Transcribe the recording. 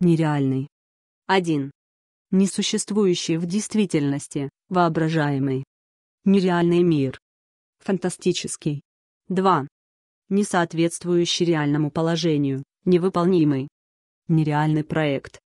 нереальный. 1. Несуществующий в действительности, воображаемый. Нереальный мир. Фантастический. 2. несоответствующий реальному положению, невыполнимый. Нереальный проект.